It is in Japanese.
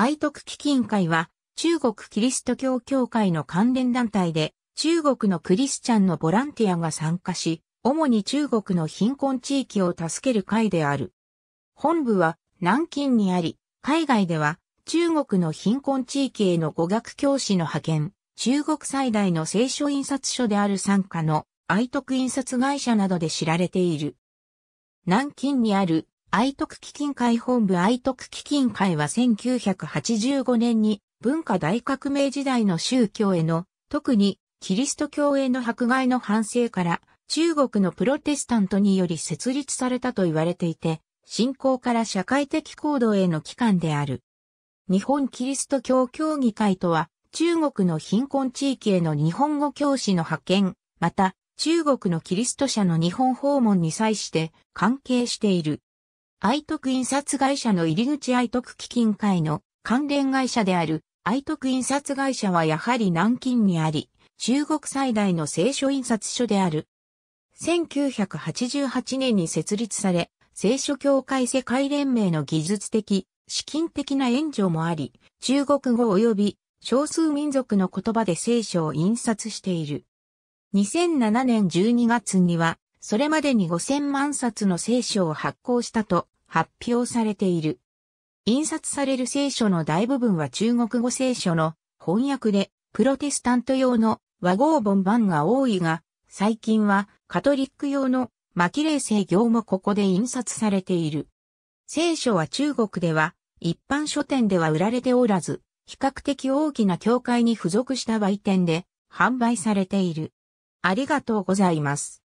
愛徳基金会は、中国キリスト教協会の関連団体で、中国のクリスチャンのボランティアが参加し、主に中国の貧困地域を助ける会である。本部は南京にあり、海外では中国の貧困地域への語学教師の派遣、中国最大の聖書印刷所である参加の愛徳印刷会社などで知られている。南京にある愛徳基金会本部愛徳基金会は1985年に文化大革命時代の宗教への、特にキリスト教への迫害の反省から中国のプロテスタントにより設立されたと言われていて、信仰から社会的行動への機関である。日本キリスト教協議会とは、中国の貧困地域への日本語教師の派遣、また、中国のキリスト者の日本訪問に際して関係している。愛徳印刷会社の入り口愛徳基金会の関連会社である愛徳印刷会社はやはり南京にあり、中国最大の聖書印刷所である。1988年に設立され、聖書協会世界連盟の技術的、資金的な援助もあり、中国語及び少数民族の言葉で聖書を印刷している。2007年12月にはそれまでに5000万冊の聖書を発行したと発表されている。印刷される聖書の大部分は中国語聖書の翻訳で、プロテスタント用の和合本版が多いが、最近はカトリック用のマキレイ聖行もここで印刷されている。聖書は中国では一般書店では売られておらず、比較的大きな教会に付属した売店で販売されている。ありがとうございます。